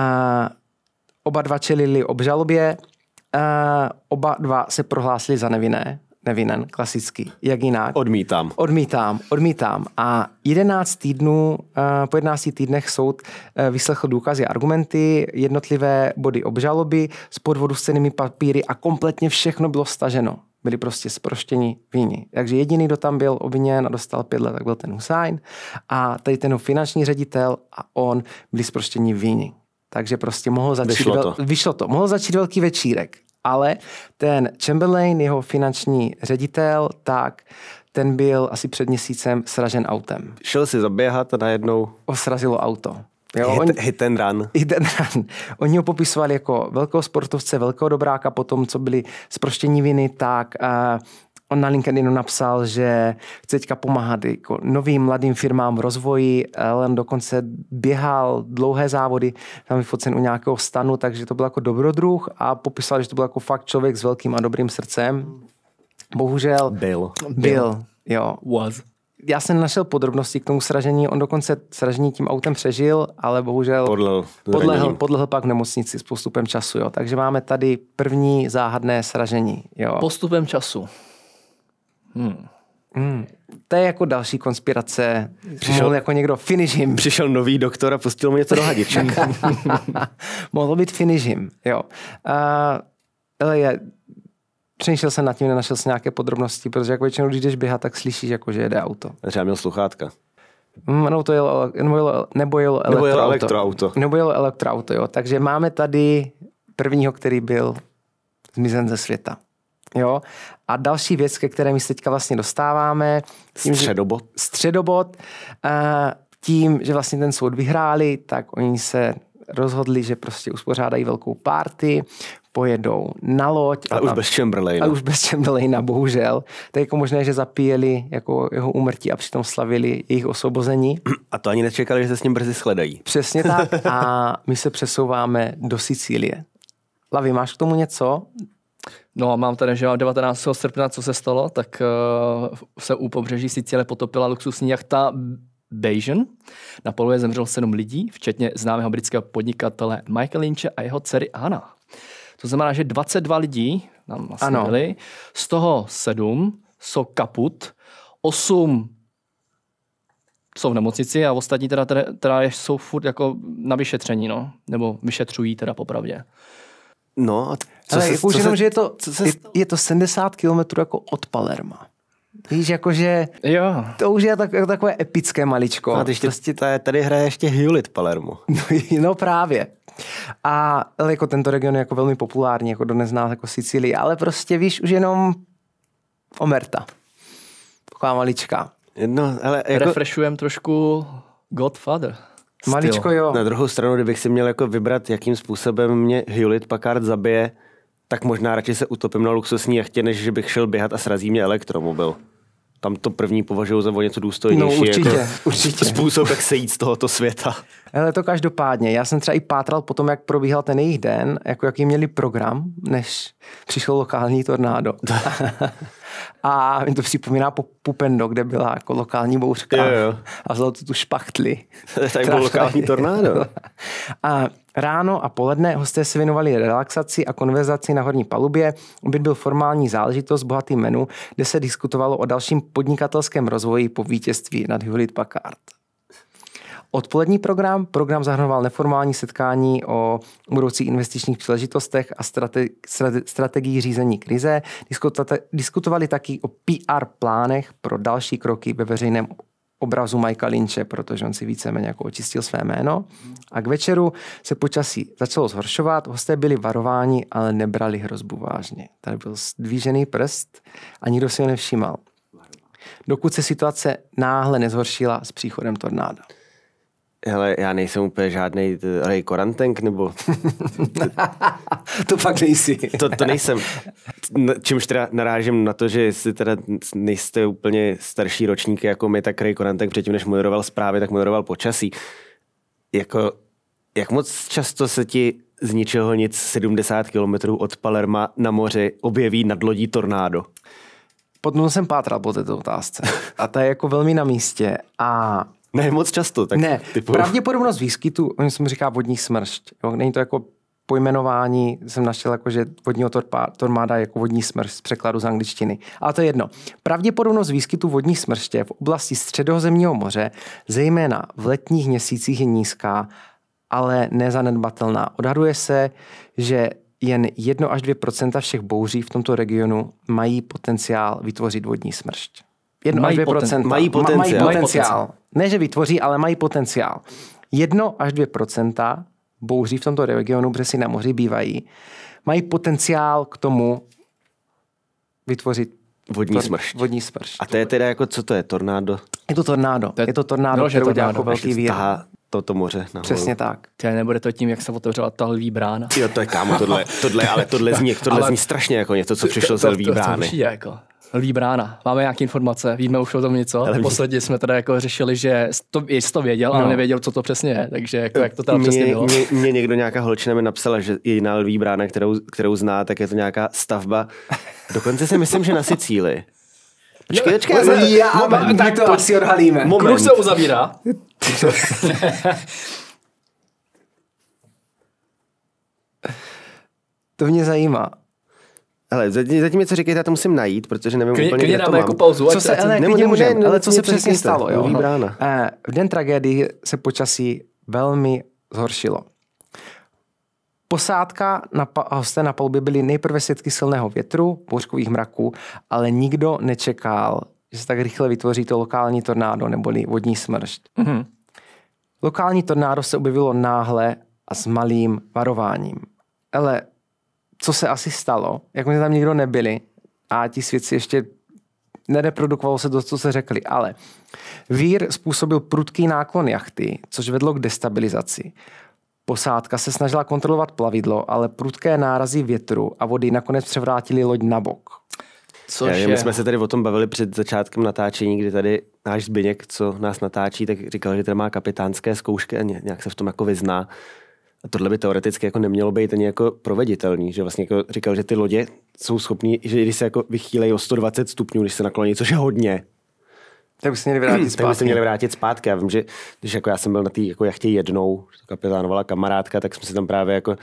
oba dva čelili obžalobě, uh, oba dva se prohlásili za nevinné nevinen, klasicky. Jak jinak? Odmítám. Odmítám, odmítám. A 11 týdnů, eh, po 11 týdnech soud eh, vyslechl důkazy, argumenty, jednotlivé body obžaloby s podvodu s cenými papíry a kompletně všechno bylo staženo. Byli prostě sproštěni viní. Takže jediný, kdo tam byl obviněn a dostal pět let, tak byl ten Hussein. A tady ten finanční ředitel a on byli sproštěni viní. Takže prostě mohl začít... Vyšlo to. Vel, vyšlo to. Mohl začít velký večírek ale ten Chamberlain, jeho finanční ředitel, tak ten byl asi před měsícem sražen autem. Šel si zaběhat a najednou... Osrazilo auto. Jo, hit, on, hit and run. Hit and run. Oni ho popisovali jako velkého sportovce, velkého dobráka, potom co byli zproštění viny, tak uh, on na LinkedInu napsal, že chce teďka pomáhat jako novým mladým firmám v rozvoji, on eh, dokonce běhal dlouhé závody, tam vyfocen u nějakého stanu, takže to byl jako dobrodruh a popisal, že to byl jako fakt člověk s velkým a dobrým srdcem. Bohužel... Byl. Byl, jo. Was. Já jsem našel podrobnosti k tomu sražení, on dokonce sražení tím autem přežil, ale bohužel podlehl, podlehl, podlehl pak v nemocnici s postupem času. Jo. Takže máme tady první záhadné sražení. Jo. Postupem času. Hmm. Hmm. To je jako další konspirace. Přišel Mohl jako někdo finish him. Přišel nový doktor a pustil mu něco do hadiček. Mohl být finish him, jo. Uh, ale je, přemýšlel jsem nad tím, nenašel jsem nějaké podrobnosti, protože jako většinou, když jdeš běhat, tak slyšíš, jako, že jede auto.
Třeba měl sluchátka.
Hmm, no to jel, nebo jel, nebo jel elektroauto. Nebo jel elektroauto. Nebo jel elektroauto, jo. Takže máme tady prvního, který byl zmizen ze světa. Jo? A další věc, ke které my se teďka vlastně dostáváme. Tím, středobot. Že, Uh, Tím, že vlastně ten soud vyhráli, tak oni se rozhodli, že prostě uspořádají velkou party, pojedou na loď. Ale a tam,
už bez Chamberlaina.
Ale už bez Chamberlaina, bohužel. To je jako možné, že zapíjeli jako jeho úmrtí a přitom slavili jejich osvobození.
A to ani nečekali, že se s ním brzy shledají.
Přesně tak. A my se přesouváme do Sicílie. Lavi, máš k tomu něco?
No a mám tady, že mám 19. srpna, co se stalo, tak uh, se u pobřeží Sicile potopila luxusní jachta Bajan. Na poluje zemřelo sedm lidí, včetně známého britského podnikatele Michael Lynche a jeho dcery Anna. To znamená, že 22 lidí nám vlastně ano. byli, z toho sedm jsou kaput, osm jsou v nemocnici a ostatní teda, teda, teda jsou furt jako na vyšetření, no. Nebo vyšetřují teda popravdě. No a co Ale se, jako už jenom, se, že je to,
co se je, je to 70 kilometrů jako od Palerma. Víš, jakože jo. to už je tak, jako takové epické maličko. A když prostě tady, tady hraje ještě Hewlett Palermo. No, no právě. A ale jako tento region je jako velmi populární, jako dnes nás jako Sicílii, ale prostě víš, už jenom Omerta. Taková malička.
No, ale jako... Refreshujem
trošku Godfather. Maličko jo. Na
druhou stranu, kdybych si měl jako vybrat, jakým způsobem mě Hewlett Packard zabije, tak možná radši se utopím na luxusní jachtě, než že bych šel běhat a srazí mě elektromobil. Tam to první považuji za o něco důstojnější. No jako určitě, jako určitě. Způsob, jak sejít z tohoto světa.
Ale to každopádně. Já jsem třeba i pátral po tom, jak probíhal ten jejich den, jako jaký měli program, než přišlo lokální tornádo. a mi to připomíná po Pupendo, kde byla jako lokální bouřka jo, jo. a vzal to tu špachtli. tak byl lokální tornádo. a Ráno a poledne hosté se věnovali relaxaci a konverzaci na horní palubě. Oběd byl formální záležitost, bohatý menu, kde se diskutovalo o dalším podnikatelském rozvoji po vítězství nad Hewlett Packard odpolední program. Program zahrnoval neformální setkání o budoucích investičních příležitostech a strate, strategii řízení krize. Diskutovali taky o PR plánech pro další kroky ve veřejném obrazu Majka Linče, protože on si víceméně jako očistil své jméno. A k večeru se počasí začalo zhoršovat, hosté byli varováni, ale nebrali hrozbu vážně. Tady byl zdvížený prst a nikdo si ho nevšímal. Dokud se situace
náhle nezhoršila s příchodem tornáda. Hele, já nejsem úplně žádný eh, Ray Korantenk, nebo... to fakt nejsi. to, to nejsem. Čímž teda narážím na to, že jestli teda nejste úplně starší ročníky jako my, tak Ray Korantenk předtím, než moderoval zprávy, tak moderoval počasí. Jako, jak moc často se ti z ničeho nic 70 kilometrů od Palerma na moři objeví lodí tornádo? Potom jsem pátral po této otázce. A ta je jako velmi
na místě. A ne moc často. Tak ne, typu... pravděpodobnost výskytu, on se mu říká vodní smršť. Jo? Není to jako pojmenování, jsem našel jako, že vodního torpa, tormáda je jako vodní smršť z překladu z angličtiny. A to je jedno. Pravděpodobnost výskytu vodní smrště v oblasti středozemního moře, zejména v letních měsících je nízká, ale nezanedbatelná. Odhaduje se, že jen 1 až 2 všech bouří v tomto regionu mají potenciál vytvořit vodní smršť jedno mají, až 2%. Poten, mají potenciál. Mají potenciál. Ne, že vytvoří, ale mají potenciál. Jedno až 2% bouří v tomto regionu, protože si na moři bývají, mají potenciál k tomu
vytvořit Vodní smršť. Vodní smršť. A to je teda jako, co to je, tornádo?
Je to tornádo. To je, je to tornádo, no, které udělá jako velký vír.
To, to moře nahoru. Přesně tak. Ty
nebude to tím, jak se otevřela ta lví brána. Jo, to je kámo, tohle, tohle ale tohle zní, tohle ale, zní
strašně jako něco, co přišlo z lví brány. To, to, to,
to, to, to, to, to, Líbrána. Máme nějaké informace, víme už o tom něco. Ale Posledně jsme teda jako řešili, že to, jsi to věděl, no. ale nevěděl, co to přesně je. Takže jako, jak to tam mě, přesně bylo. Mě,
mě, někdo, nějaká holčina mi napsala, že je jiná lví brána, kterou, kterou zná, tak je to nějaká stavba. Dokonce si myslím, že na Sicíli. Počkej, počkej, já, já, moment, tak to asi odhalíme. Moment. Kruh se uzavírá. to mě zajímá. Ale zatím něco říkejte, já to musím najít, protože nevím klidně, úplně, kde to mám. jako pauzu. Co se, ale, nemůžem, nemůžem, nemůžem, ale co se přesně
stalo, jo? No. Uh,
v den tragédie se počasí velmi zhoršilo. Posádka na, hosté na palubě byli nejprve svědky silného větru, bouřkových mraků, ale nikdo nečekal, že se tak rychle vytvoří to lokální tornádo neboli vodní smršť. Mm-hmm. Lokální tornádo se objevilo náhle a s malým varováním. Ale co se asi stalo, jak my tam nikdo nebyli a ti svědci ještě nereprodukovalo se to, co se řekli, ale vír způsobil prudký náklon jachty, což vedlo k destabilizaci. Posádka se snažila kontrolovat plavidlo, ale prudké nárazy větru a vody nakonec převrátili loď na bok.
Což Já, je... My jsme se tady o tom bavili před začátkem natáčení, kdy tady náš Zbyněk, co nás natáčí, tak říkal, že tady má kapitánské zkoušky a nějak se v tom jako vyzná tohle by teoreticky jako nemělo být ani jako proveditelný, že vlastně jako říkal, že ty lodě jsou schopní, že když se jako vychýlejí o 120 stupňů, když se nakloní, což je hodně, tak by se měli vrátit zpátky. Tak by se měli vrátit zpátky. Já vím, že když jako já jsem byl na té jako jachtě jednou, kapitánovala kamarádka, tak jsme si tam právě jako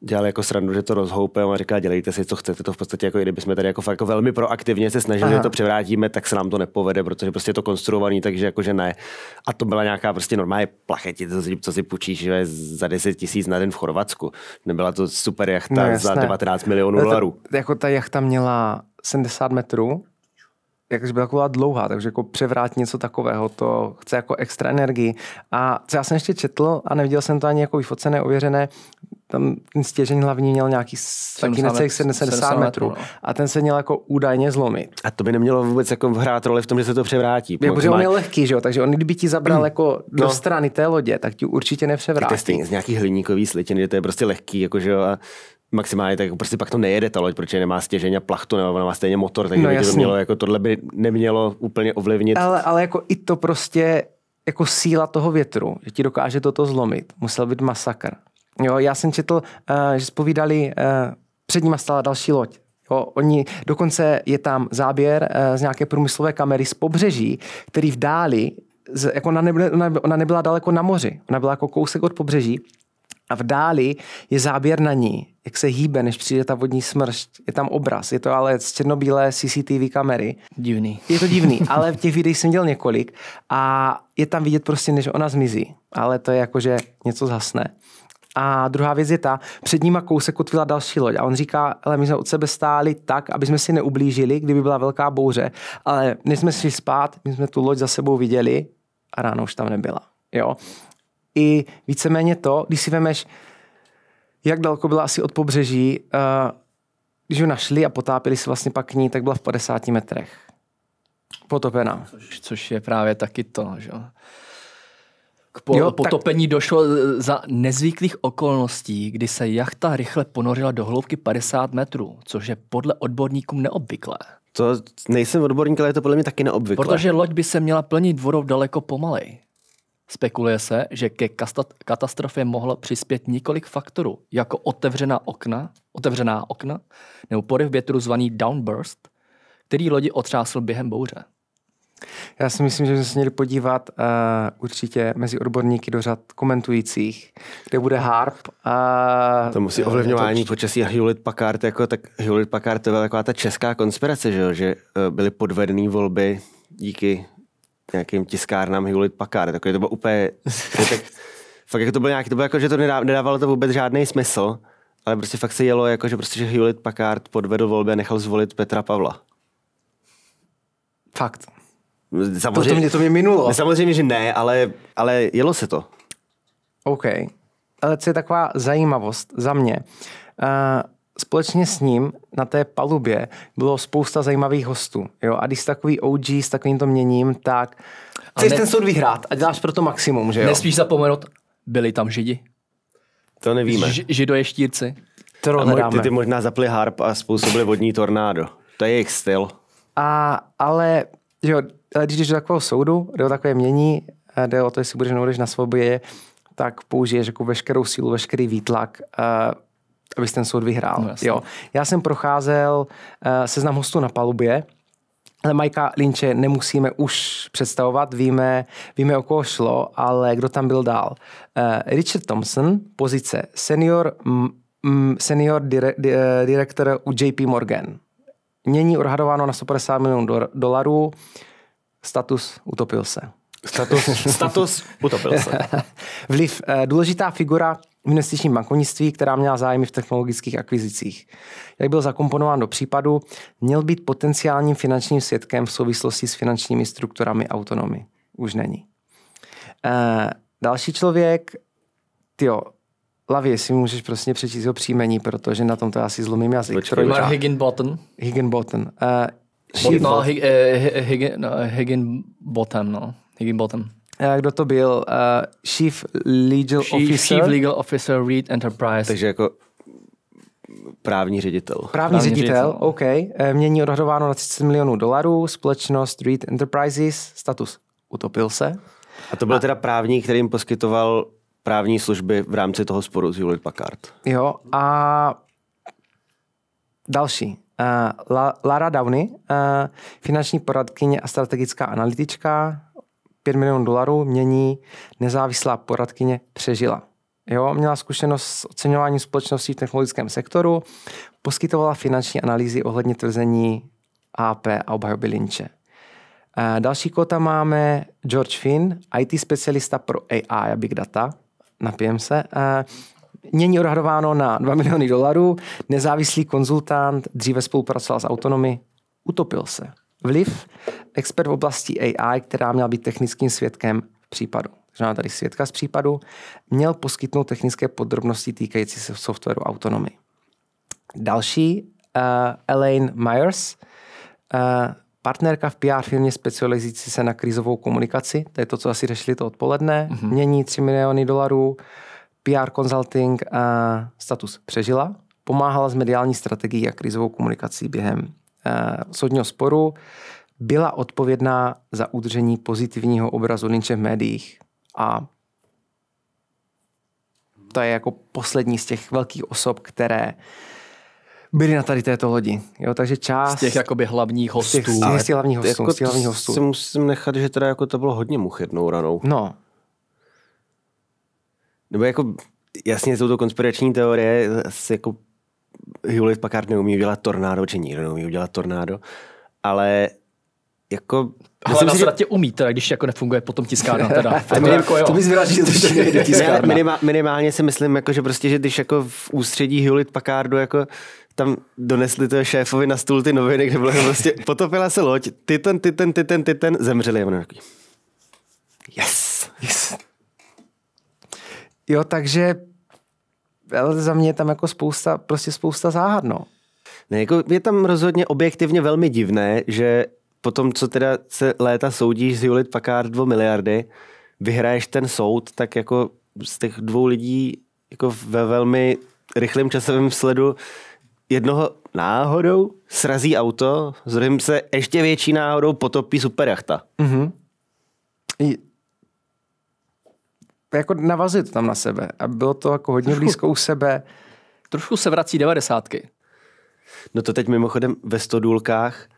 dělali jako srandu, že to rozhoupem a říká, dělejte si, co chcete. To v podstatě jako, i kdybychom tady jako, fakt, jako velmi proaktivně se snažili, Aha. že to převrátíme, tak se nám to nepovede, protože prostě je to konstruovaný, takže jako, že ne. A to byla nějaká prostě normální plachetice, co co si půjčíš že za 10 tisíc na den v Chorvatsku. Nebyla to super jachta no, za 19 milionů no, dolarů.
Jako ta jachta měla 70 metrů jakože byla taková dlouhá, takže jako převrát něco takového, to chce jako extra energii. A co já jsem ještě četl a neviděl jsem to ani jako vyfocené, ověřené, tam ten stěžeň hlavní měl nějaký taky necelých 70, 70 metrů no. a ten se měl jako údajně zlomit.
A to by nemělo vůbec jako hrát roli v tom, že se to převrátí. Je, protože on je
lehký, že jo? takže on kdyby ti zabral mm. jako no. do
strany té lodě, tak ti určitě nepřevrátí. Tak to je stejně z nějaký hliníkový slitiny, to je prostě lehký, jako že jo, a maximálně, tak prostě pak to nejede ta loď, protože nemá stěžení a plachtu, nebo ona má stejně motor, takže no, by to mělo, jako tohle by nemělo úplně ovlivnit. Ale,
ale jako i to prostě, jako síla toho větru, že ti dokáže toto zlomit, musel být masakr. Jo, já jsem četl, eh, že spovídali, eh, před nima stála další loď, Jo, oni, dokonce je tam záběr eh, z nějaké průmyslové kamery z pobřeží, který v dáli, jako ona, nebyla, ona nebyla daleko na moři, ona byla jako kousek od pobřeží a v dáli je záběr na ní, jak se hýbe, než přijde ta vodní smršť. Je tam obraz, je to ale z černobílé CCTV kamery.
Divný. Je
to divný, ale v těch videích jsem dělal několik a je tam vidět prostě, než ona zmizí. Ale to je jako, že něco zhasne. A druhá věc je ta, před nima kousek utvila další loď a on říká, ale my jsme od sebe stáli tak, aby jsme si neublížili, kdyby byla velká bouře, ale než jsme šli spát, my jsme tu loď za sebou viděli a ráno už tam nebyla. Jo i víceméně to, když si vemeš, jak daleko byla asi od pobřeží, eh, když ho našli a potápili se vlastně pak k ní, tak byla v 50 metrech. Potopená. Což, což je právě
taky to, že k po, jo, potopení tak... došlo eh, za nezvyklých okolností, kdy se jachta rychle ponořila do hloubky 50 metrů, což je podle
odborníkům neobvyklé. To nejsem odborník, ale je to podle mě taky neobvyklé. Protože
loď by se měla plnit vodou daleko pomalej. Spekuluje se, že ke katastrofě mohlo přispět několik faktorů, jako otevřená okna, otevřená okna nebo poryv větru zvaný downburst, který lodi otřásl během bouře.
Já si myslím, že bychom se měli podívat uh, určitě mezi odborníky do řad komentujících, kde bude Harp. Uh, to musí eh, ovlivňování to počasí a
Hewlett Packard, jako, tak Hewlett Packard to byla taková ta česká konspirace, že, že uh, byly podvedené volby díky nějakým tiskárnám Hewlett Packard. Takže jako to bylo úplně... tak, fakt jako to bylo nějaký, to bylo jako, že to nedávalo to vůbec žádný smysl, ale prostě fakt se jelo, jako, že prostě že Hewlett Packard podvedl volbě a nechal zvolit Petra Pavla. Fakt. Samozřejmě, to, mě, to mě minulo. Samozřejmě, že ne, ale, ale jelo se to.
OK. Ale co je taková zajímavost za mě. Uh, společně s ním na té palubě bylo spousta zajímavých hostů. Jo? A když takový OG s takovým to měním, tak
chceš ne... ten soud
vyhrát
a děláš pro to maximum,
že jo? Nespíš zapomenout, byli tam židi.
To nevíme. Ž- štírci? To a ty, ty možná zapli harp a způsobili vodní tornádo. To je jejich styl.
A, ale, že jo, když jdeš do takového soudu, jde o takové mění, jde o to, jestli budeš na svobodě, tak použiješ jako veškerou sílu, veškerý výtlak, uh, abys ten soud vyhrál. No, jo. Já jsem procházel uh, seznam hostů na palubě, ale Majka Linče nemusíme už představovat, víme, víme o koho šlo, ale kdo tam byl dál. Uh, Richard Thompson, pozice senior, m, senior dire, di, eh, direktor u JP Morgan. Mění odhadováno na 150 milionů do, dolarů, status utopil se.
Status, status
utopil se. Vliv. Důležitá figura investičním bankovnictví, která měla zájmy v technologických akvizicích. Jak byl zakomponován do případu, měl být potenciálním finančním svědkem v souvislosti s finančními strukturami autonomy. Už není. E, další člověk, tyjo, Lavi, si můžeš prostě přečíst jeho příjmení, protože na tom to asi zlomím jazyk. Počkej,
Higginbottom. Higginbottom.
Uh, eh,
eh, Higginbotten, no, Higginbotten. no,
Eh, kdo to byl? Uh, Chief Legal Chief, Officer. Chief Legal
Officer
Reed Enterprise. Takže jako právní ředitel. Právní, právní ředitel, ředitel, no.
OK. Eh, mění odhadováno na 30 milionů dolarů, společnost Reed Enterprises, status
utopil se. A to byl A... teda právník, který jim poskytoval právní služby v rámci toho sporu s Hewlett Packard.
Jo, a další. Uh, La, Lara Downey, uh, finanční poradkyně a strategická analytička, 5 milionů dolarů mění nezávislá poradkyně přežila. Jo, měla zkušenost s oceňováním společností v technologickém sektoru, poskytovala finanční analýzy ohledně tvrzení AP a obhajoby Lynche. Eh, další kota máme George Finn, IT specialista pro AI a Big Data, napijem se. Eh, mění odhadováno na 2 miliony dolarů, nezávislý konzultant, dříve spolupracoval s Autonomy, utopil se vliv, expert v oblasti AI, která měla být technickým svědkem v případu. Takže máme tady svědka z případu, měl poskytnout technické podrobnosti týkající se softwaru autonomy. Další, uh, Elaine Myers, uh, partnerka v PR firmě specializující se na krizovou komunikaci, to je to, co asi řešili to odpoledne, mm-hmm. mění 3 miliony dolarů, PR consulting uh, status přežila, pomáhala s mediální strategií a krizovou komunikací během Eh, soudního sporu byla odpovědná za udržení pozitivního obrazu Lynče v médiích. A to je jako poslední z těch velkých osob, které byly na tady této lodi. Jo, takže část... Z těch jakoby hlavních hostů. Z těch, z těch, z jako těch hlavních hostů. Jako z těch hlavních hostů. Si
musím nechat, že teda jako to bylo hodně much jednou ranou. No. Nebo jako jasně jsou to konspirační teorie, jako Hewlett Packard neumí udělat tornádo, či nikdo neumí udělat tornádo, ale jako... Ale na že... umí, teda, když jako nefunguje potom tiskárna. Teda. to, minim, jako, to bys vyrážil, že nejde tiskárna. Minimál, minimálně si myslím, jako, že prostě, že když jako v ústředí Hewlett Packardu jako tam donesli to šéfovi na stůl ty noviny, kde bylo prostě, potopila se loď, ty ten, ty ten, ty ten, ty ten, zemřeli. Jenom yes.
yes. Jo, takže ale za mě je tam jako spousta, prostě spousta záhad, no.
Ne, jako je tam rozhodně objektivně velmi divné, že po tom, co teda se léta soudíš z Julit Pakár 2 miliardy, vyhraješ ten soud, tak jako z těch dvou lidí jako ve velmi rychlém časovém sledu jednoho náhodou srazí auto, s druhým se ještě větší náhodou potopí superjachta.
Mm-hmm jako navazit tam na sebe. A bylo to jako hodně trošku, blízko u
sebe. Trošku se vrací
devadesátky.
No to teď mimochodem ve Stodůlkách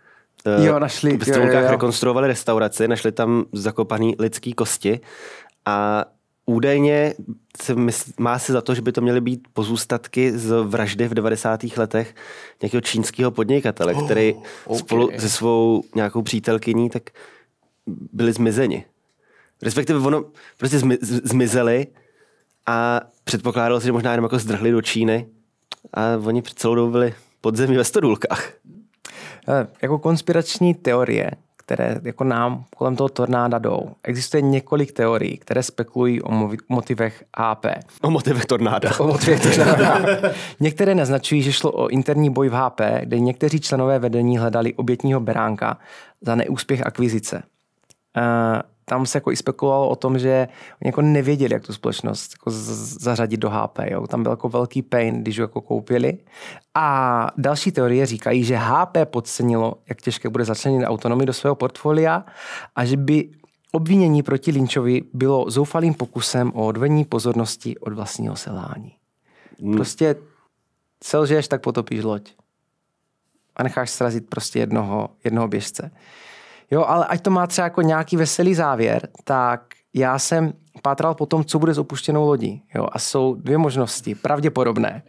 eh, jo, našli, ve Stodůlkách jo, jo, jo. rekonstruovali restauraci, našli tam zakopaný lidský kosti a údajně se mysl, má se za to, že by to měly být pozůstatky z vraždy v 90. letech nějakého čínského podnikatele, oh, který okay. spolu se svou nějakou přítelkyní tak byli zmizeni. Respektive ono prostě zmizeli a předpokládalo se, že možná jenom jako zdrhli do Číny a oni celou dobu byli pod zemí ve stodůlkách. Eh, jako konspirační teorie, které jako nám kolem toho tornáda jdou.
Existuje několik teorií, které spekulují o motivech HP. O motivech tornáda. O motivech tornáda. Některé naznačují, že šlo o interní boj v HP, kde někteří členové vedení hledali obětního beránka za neúspěch akvizice. Eh, tam se jako i spekulovalo o tom, že oni jako nevěděli, jak tu společnost jako zařadit do HP. Jo. Tam byl jako velký pain, když ho jako koupili. A další teorie říkají, že HP podcenilo, jak těžké bude začlenit autonomii do svého portfolia a že by obvinění proti Lynchovi bylo zoufalým pokusem o odvení pozornosti od vlastního selání. Hmm. Prostě selžeš, tak potopíš loď. A necháš srazit prostě jednoho, jednoho běžce. Jo, ale ať to má třeba jako nějaký veselý závěr, tak já jsem pátral po tom, co bude s opuštěnou lodí. Jo, a jsou dvě možnosti, pravděpodobné.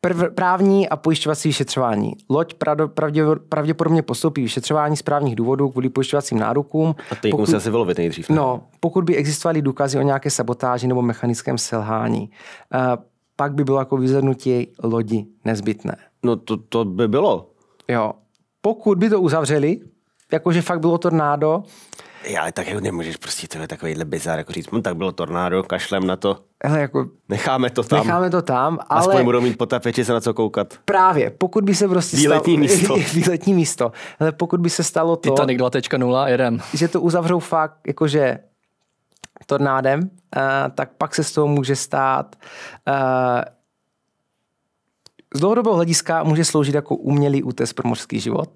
Prv, právní a pojišťovací vyšetřování. Loď pravdě, pravděpodobně postoupí vyšetřování právních důvodů kvůli pojišťovacím nárokům. A teď musí asi vylovit nejdřív. Ne? No, pokud by existovaly důkazy o nějaké sabotáži nebo mechanickém selhání, uh, pak by bylo jako vyzvednutí lodi nezbytné.
No to, to by bylo.
Jo. Pokud by to uzavřeli, jakože fakt bylo tornádo.
Já, ale tak jako nemůžeš prostě to je takovýhle bizar, jako říct, hm, tak bylo tornádo, kašlem na to. Hele, jako, necháme to tam. Necháme
to tam, ale... Aspoň budou
mít potapeči se na co koukat.
Právě, pokud by se prostě výletní stalo... Místo. výletní místo. Ale pokud by se stalo to... Titanic 2.0, jedem. Že to uzavřou fakt, jakože tornádem, uh, tak pak se z toho může stát uh, z dlouhodobého hlediska může sloužit jako umělý útes pro mořský život,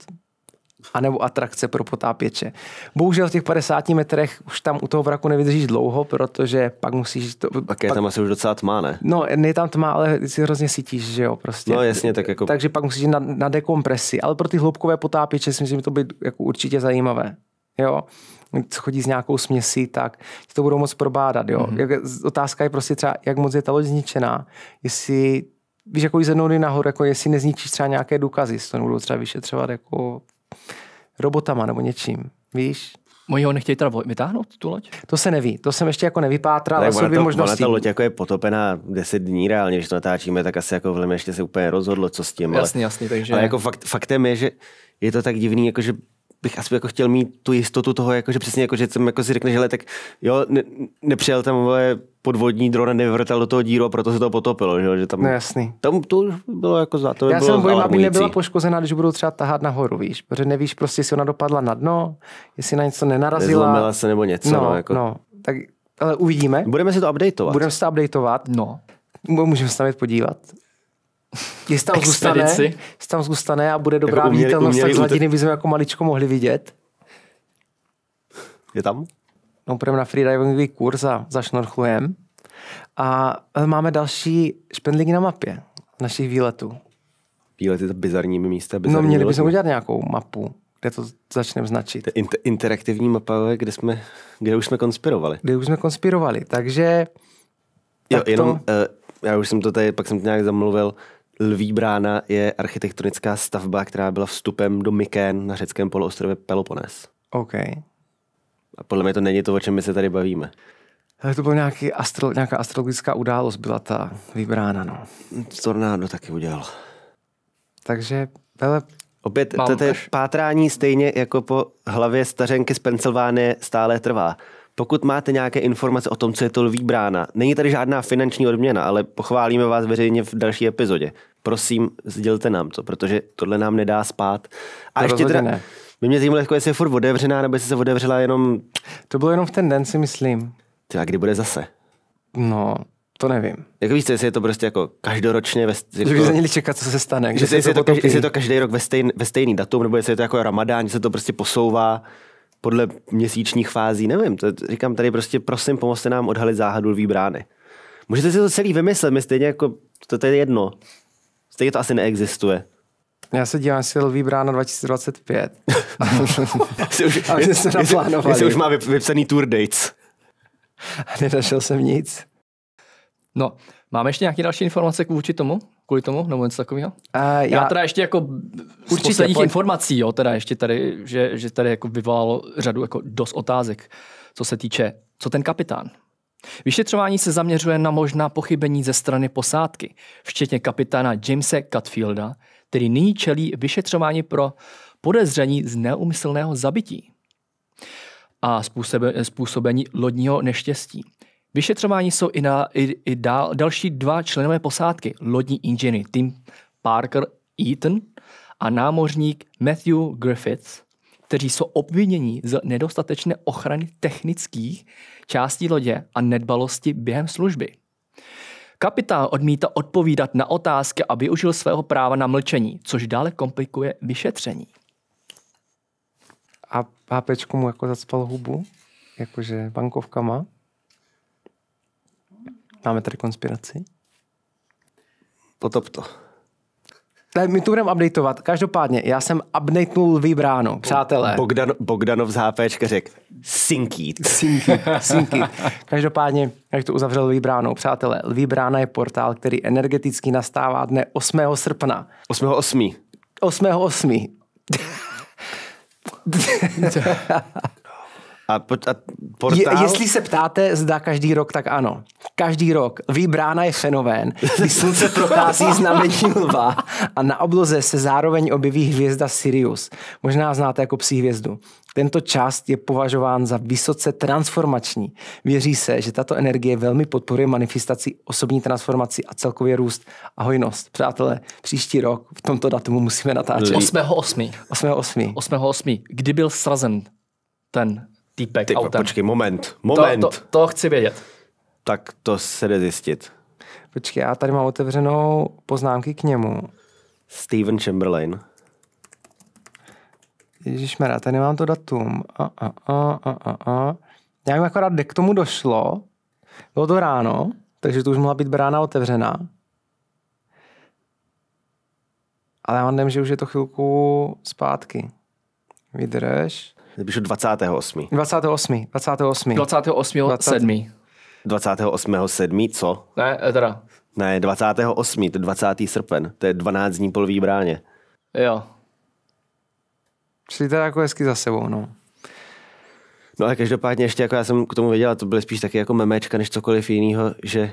anebo atrakce pro potápěče. Bohužel v těch 50 metrech už tam u toho vraku nevydržíš dlouho, protože pak musíš... To, pak je pak, tam asi už docela tmá, ne? No, je tam tmá, ale si hrozně sítíš, že jo, prostě. No jasně, tak jako... Takže pak musíš jít na, na dekompresi, ale pro ty hloubkové potápěče si myslím, že to by jako určitě zajímavé, jo Co chodí s nějakou směsí, tak ti to budou moc probádat. Jo? Mm-hmm. Jak, otázka je prostě třeba, jak moc je ta loď zničená, jestli víš, jako jí nahoru, jako jestli nezničíš třeba nějaké důkazy, z toho budou třeba vyšetřovat jako robotama nebo něčím, víš? Oni ho nechtějí teda vytáhnout, tu loď? To se neví, to jsem ještě jako nevypátral, ale jsou dvě možnosti. ta
loď jako je potopená 10 dní reálně, když to natáčíme, tak asi jako velmi ještě se úplně rozhodlo, co s tím. Jasně, ale, jasně, takže... Ale jako fakt, faktem je, že je to tak divný, jako že bych asi jako chtěl mít tu jistotu toho, jako, že přesně jako, že jsem jako si řekne, že tak jo, ne, nepřijel tam moje podvodní dron a do toho díru a proto se to potopilo. Že, že tam, no jasný. Tam to už bylo jako za to. Já jsem bojím, aby nebyla
poškozená, když budou třeba tahat nahoru, víš, protože nevíš prostě, jestli ona dopadla na dno, jestli na něco nenarazila. Nezlomila se nebo něco. No, no, jako. no tak ale uvidíme. Budeme si to updateovat. Budeme se to updateovat. No. Můžeme se tam podívat. Jestli tam zůstane, jestli tam zůstane a bude dobrá jako viditelnost, tak z hladiny bychom jako maličko mohli vidět. Je tam? No, půjdeme na freedivingový kurz a zašnorchlujem. A eh, máme další špendlíky na mapě
našich výletů. Výlety to bizarními místa. No, bizarní no, měli bychom udělat nějakou mapu, kde to začneme značit. To inter- interaktivní mapa, kde, jsme, kde už jsme konspirovali. Kde už jsme konspirovali, takže... Jo, tak jenom, to... uh, já už jsem to tady, pak jsem to nějak zamluvil, uh, Lví brána je architektonická stavba, která byla vstupem do Mykén na řeckém poloostrově Pelopones. OK. A podle mě to není to, o čem my se tady bavíme.
Ale to byla nějaký astro, nějaká astrologická událost, byla ta
vybrána. No. Tornádo taky udělal. Takže, ale Opět, to, to je pátrání stejně jako po hlavě stařenky z Pensylvánie stále trvá. Pokud máte nějaké informace o tom, co je to lví brána, není tady žádná finanční odměna, ale pochválíme vás veřejně v další epizodě. Prosím, sdělte nám to, protože tohle nám nedá spát. A to no, ještě teda, ne. by mě zajímalo, jako jestli je furt otevřená, nebo jestli se otevřela jenom... To bylo jenom v ten den, si myslím. Ty, a kdy bude zase? No, to nevím. Jak víš, jestli je to prostě jako každoročně... Ve, jako, že by jako- se měli
čekat, co se stane. Že jestli, je to, to každý, jestli je to
každý rok ve, stejn, ve stejný datum, nebo jestli je to jako ramadán, že se to prostě posouvá podle měsíčních fází, nevím, to, říkám tady prostě prosím, pomozte nám odhalit záhadu lví brány. Můžete si to celý vymyslet, my stejně jako, to, to je jedno. Stejně to asi neexistuje.
Já se dívám, jestli Lví brána 2025.
už,
Jestli už má vypsaný tour
dates.
A nenašel jsem nic.
No, máme ještě nějaké další informace k vůči tomu? kvůli tomu, nebo něco takového?
Uh, já... já teda ještě jako určitě, z posledních pojď.
informací, jo, teda ještě tady, že, že tady jako vyvolalo řadu jako dost otázek, co se týče, co ten kapitán? Vyšetřování se zaměřuje na možná pochybení ze strany posádky, včetně kapitána Jamesa Cutfielda, který nyní čelí vyšetřování pro podezření z neumyslného zabití a způsobení lodního neštěstí. Vyšetřování jsou i, na, i, i dál, další dva členové posádky, lodní inženýr Tim Parker Eaton a námořník Matthew Griffiths, kteří jsou obviněni z nedostatečné ochrany technických částí lodě a nedbalosti během služby. Kapitán odmítá odpovídat na otázky a využil svého práva na mlčení, což dále komplikuje vyšetření.
A pápečku mu jako zacpal hubu? Jakože bankovkama? Máme tady konspiraci? Potop to. Ne, my tu budeme updateovat. Každopádně, já jsem updatenul Vibránu, přátelé. Bogdan,
Bogdanov z HP řekl Sinkit.
Sinkit, Sinkit. Každopádně, jak to uzavřel Vibránou, přátelé, Vibrána je portál, který energeticky nastává dne 8. srpna.
8. 8.
8. 8.
A, po, a portál? Je, jestli se
ptáte, zda každý rok, tak ano. Každý rok. Výbrána je fenomén, kdy slunce prochází znamení lva a na obloze se zároveň objeví hvězda Sirius. Možná znáte jako psí hvězdu. Tento část je považován za vysoce transformační. Věří se, že tato energie velmi podporuje manifestaci, osobní transformaci a celkově růst a hojnost. Přátelé, příští rok v tomto datumu musíme natáčet.
8.8. 8.8. 8.8. Kdy byl srazen ten týpek Typa, autem. Počkej,
moment, moment. To, to, to chci vědět. Tak to se jde zjistit.
Počkej, já tady mám otevřenou poznámky k němu.
Steven Chamberlain.
Ježišmarja, tady nemám to datum. A, a, a, a, a, a. Já jim akorát, kde k tomu došlo. Bylo to ráno, takže to už mohla být brána otevřená. Ale já mám že už je to chvilku
zpátky. Vydrž. Píšu 28.
28. 28.
28. 7. 28. 7. co? Ne, teda. Ne, 28. To je 20. srpen. To je 12 dní polový bráně. Jo. Čili teda jako hezky za sebou, no. No a každopádně ještě, jako já jsem k tomu věděl, to byly spíš taky jako memečka, než cokoliv jiného, že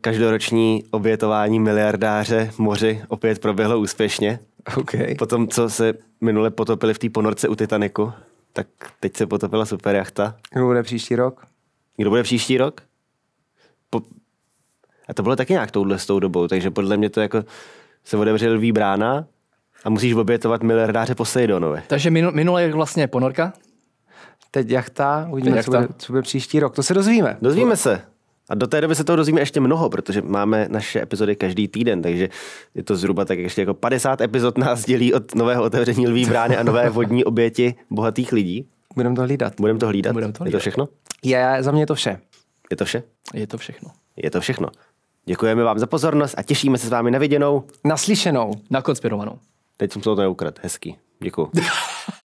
každoroční obětování miliardáře moři opět proběhlo úspěšně. Okay. Potom, co se minule potopili v té ponorce u Titaniku, tak teď se potopila jachta. Kdo bude příští rok? Kdo bude příští rok? Po... A to bylo taky nějak touhle s tou dobou, takže podle mě to jako se odevřel lví brána a musíš obětovat miliardáře Poseidonovi.
Takže minule je vlastně ponorka? Teď jachta, uvidíme, teď jachta. Co, bude,
co bude příští rok. To se dozvíme. Dozvíme se. A do té doby se toho dozvíme ještě mnoho, protože máme naše epizody každý týden, takže je to zhruba tak ještě jako 50 epizod nás dělí od nového otevření lví brány a nové vodní oběti bohatých lidí. Budeme to hlídat. Budeme to hlídat. Budem to hlídat. Je to všechno? Je, za mě je to vše. Je to vše? Je to všechno. Je to všechno. Děkujeme vám za pozornost a těšíme se s vámi na viděnou. Naslyšenou. Nakonspirovanou. Teď jsem to tady Hezky. Hezký.